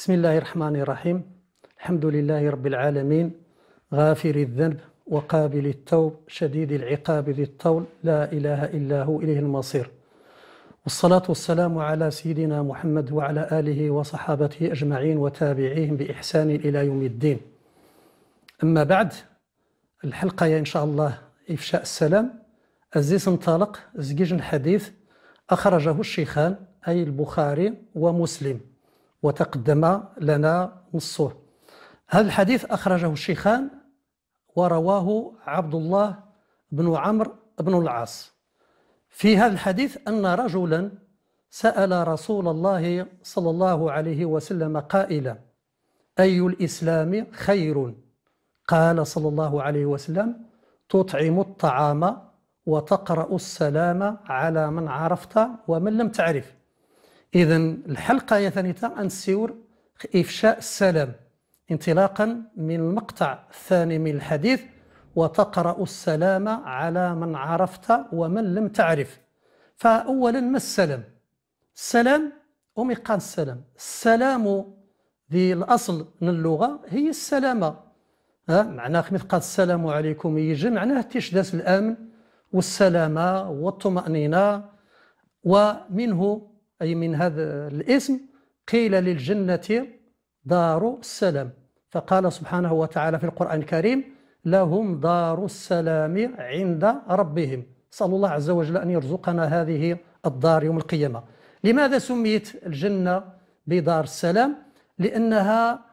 بسم الله الرحمن الرحيم الحمد لله رب العالمين غافر الذنب وقابل التوب شديد العقاب ذي الطول لا إله إلا هو إليه المصير والصلاة والسلام على سيدنا محمد وعلى آله وصحابته أجمعين وتابعيهم بإحسان إلى يوم الدين أما بعد الحلقة يا إن شاء الله إفشاء السلام أزيز انطلق زجيج الحديث أخرجه الشيخان أي البخاري ومسلم وتقدم لنا نصه هذا الحديث أخرجه الشيخان ورواه عبد الله بن عمرو بن العاص في هذا الحديث أن رجلا سأل رسول الله صلى الله عليه وسلم قائلا أي الإسلام خير قال صلى الله عليه وسلم تطعم الطعام وتقرأ السلام على من عرفت ومن لم تعرف إذا الحلقة يا ثانية انسيور إفشاء السلام انطلاقا من المقطع الثاني من الحديث وتقرأ السلام على من عرفت ومن لم تعرف فأولا ما السلام؟ السلام أميقان السلام السلام ذي الأصل من اللغة هي السلامة ها معناه مثقال قال السلام عليكم يجي معناه تشدس الأمن والسلامة والطمأنينة ومنه أي من هذا الاسم قيل للجنة دار السلام فقال سبحانه وتعالى في القرآن الكريم لهم دار السلام عند ربهم صلى الله عز وجل أن يرزقنا هذه الدار يوم القيامة لماذا سميت الجنة بدار السلام؟ لأنها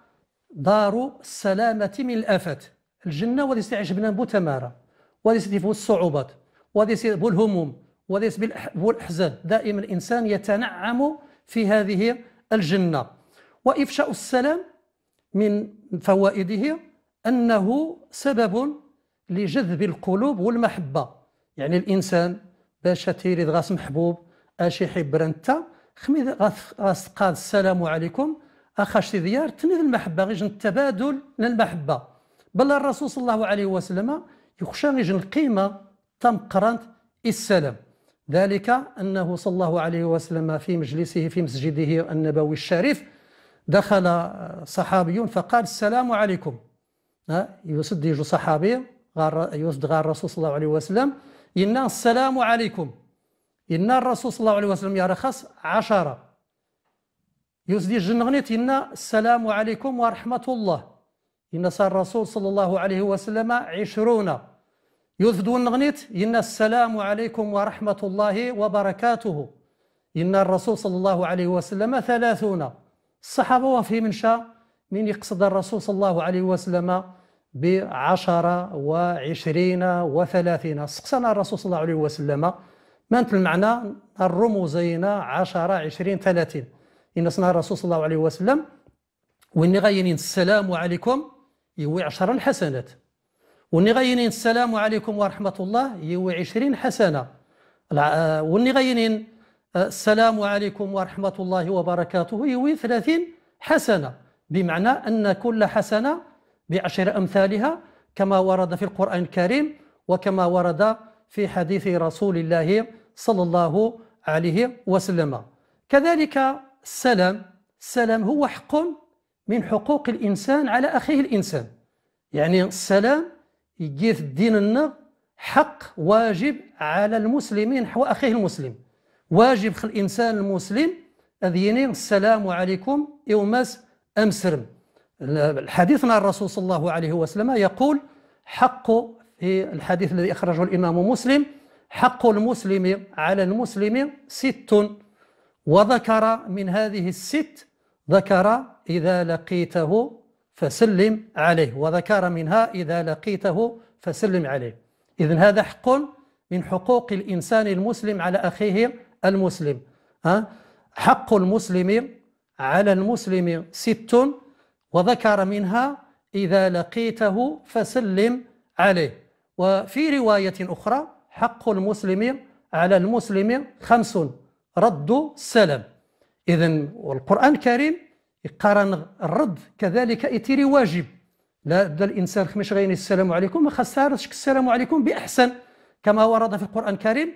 دار السلامة من الآفات الجنة وليس عيش بنا تمارة وليس الصعوبات وليس الهموم وليس بالأحزان دائما الإنسان يتنعم في هذه الجنة وإفشاء السلام من فوائده أنه سبب لجذب القلوب والمحبة يعني الإنسان باش تيريد غاس محبوب اش يحب انت خمي غاس قال السلام عليكم اخاش ديار تنيد المحبه غير جن التبادل للمحبه بل الرسول صلى الله عليه وسلم يخشى غير القيمه تم قرنت السلام ذلك أنه صلى الله عليه وسلم في مجلسه في مسجده النبوي الشريف دخل صحابي فقال السلام عليكم يسد يجو صحابي غار يوسد غار الرسول صلى الله عليه وسلم إن السلام عليكم إن الرسول صلى الله عليه وسلم يرخص عشرة يوسد جنغنيت إن السلام عليكم ورحمة الله إن صار الرسول صلى الله عليه وسلم عشرون يوثدون نغنيت إن السلام عليكم ورحمة الله وبركاته إن الرسول صلى الله عليه وسلم ثلاثون الصحابة وفي من شاء من يقصد الرسول صلى الله عليه وسلم بعشرة وعشرين وثلاثين سقسنا الرسول صلى الله عليه وسلم أنت المعنى الرموزين عشرة عشرين ثلاثين إن صنع الرسول صلى الله عليه وسلم وإن غاينين السلام عليكم يوي عشر الحسنات وني غاينين السلام عليكم ورحمه الله يو 20 حسنه آه، وني غاينين آه، السلام عليكم ورحمه الله وبركاته يو 30 حسنه بمعنى ان كل حسنه بعشر امثالها كما ورد في القران الكريم وكما ورد في حديث رسول الله صلى الله عليه وسلم كذلك السلام السلام هو حق من حقوق الانسان على اخيه الانسان يعني السلام يقيث ديننا حق واجب على المسلمين حوا أخيه المسلم واجب خل الإنسان المسلم أذيني السلام عليكم يومس أمسرم عن الرسول صلى الله عليه وسلم يقول حق في الحديث الذي أخرجه الإمام مسلم حق المسلم على المسلم ست وذكر من هذه الست ذكر إذا لقيته فسلم عليه وذكر منها إذا لقيته فسلم عليه إذا هذا حق من حقوق الإنسان المسلم على أخيه المسلم حق المسلم على المسلم ست وذكر منها إذا لقيته فسلم عليه وفي رواية أخرى حق المسلم على المسلم خمس رد السلام إذا والقرآن الكريم يقارن الرد كذلك يتيري واجب لا بدا الانسان خمش غيني السلام عليكم ما خسارش السلام عليكم باحسن كما ورد في القران الكريم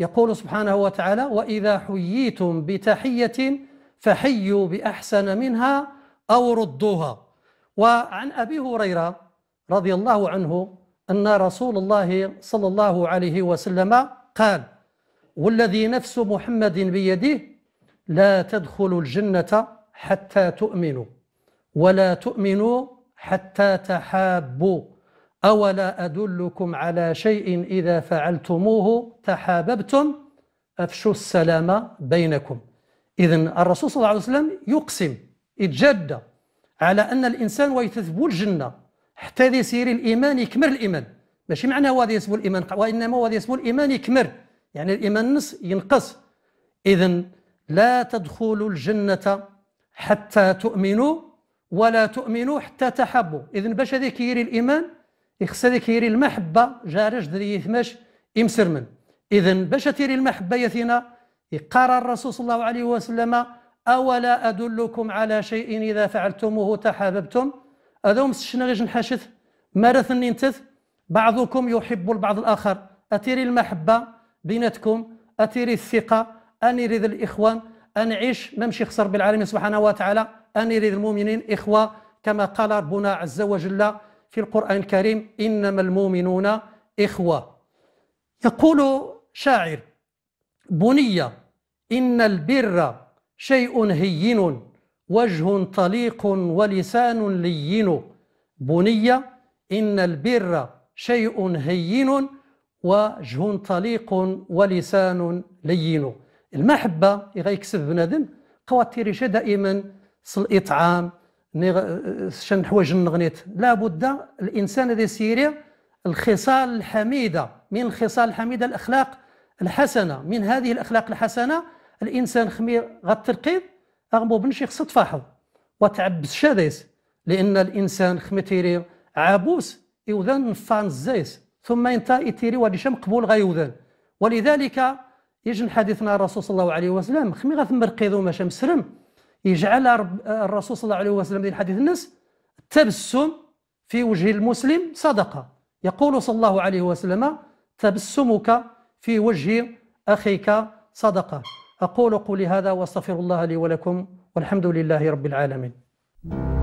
يقول سبحانه وتعالى واذا حييتم بتحيه فحيوا باحسن منها او ردوها وعن ابي هريره رضي الله عنه ان رسول الله صلى الله عليه وسلم قال والذي نفس محمد بيده لا تدخل الجنه حتى تؤمنوا ولا تؤمنوا حتى تحابوا أولا أدلكم على شيء إذا فعلتموه تحاببتم أفشوا السلام بينكم إذا الرسول صلى الله عليه وسلم يقسم يتجدى على أن الإنسان ويتثبو الجنة حتى يسير الإيمان يكمل الإيمان ماشي معنى هو يسبو الإيمان وإنما هو يسبو الإيمان يكمل يعني الإيمان نص ينقص إذا لا تدخلوا الجنة حتى تؤمنوا ولا تؤمنوا حتى تحبوا اذن باش هذا كيري الايمان يخص هذا كيري المحبه جارج دريثماش يمسرمن اذن باش تيري المحبه يثينا يقرر الرسول صلى الله عليه وسلم اولا ادلكم على شيء اذا فعلتموه تحاببتم هذا هو شنا غير نحاشث مارث ننتث بعضكم يحب البعض الاخر اتيري المحبه بيناتكم اتيري الثقه انيري الاخوان أن يعيش ما مشي خسر بالعالمين سبحانه وتعالى أن يريد المؤمنين إخوة كما قال ربنا عز وجل في القرآن الكريم إنما المؤمنون إخوة يقول شاعر بنية إن البر شيء هين وجه طليق ولسان لين بنية إن البر شيء هين وجه طليق ولسان لين المحبه اللي غيكسب بنادم قوى الريشه دائما الاطعام شن حوايج النغنيت لابد الانسان هذا سيري الخصال الحميده من الخصال الحميده الاخلاق الحسنه من هذه الاخلاق الحسنه الانسان خمير غترقيد اغمو بن شيخ صطفاحو وتعبس شاديس لان الانسان خمتيري عابوس يوذن نفان الزايس ثم تيري يتيري وليش مقبول غيوذن ولذلك يجن حديثنا الرسول صلى الله عليه وسلم خمي غتمرقيضو ماشي مسرم يجعل الرسول صلى الله عليه وسلم في حديث الناس التبسم في وجه المسلم صدقة يقول صلى الله عليه وسلم تبسمك في وجه أخيك صدقة أقول قولي هذا وأستغفر الله لي ولكم والحمد لله رب العالمين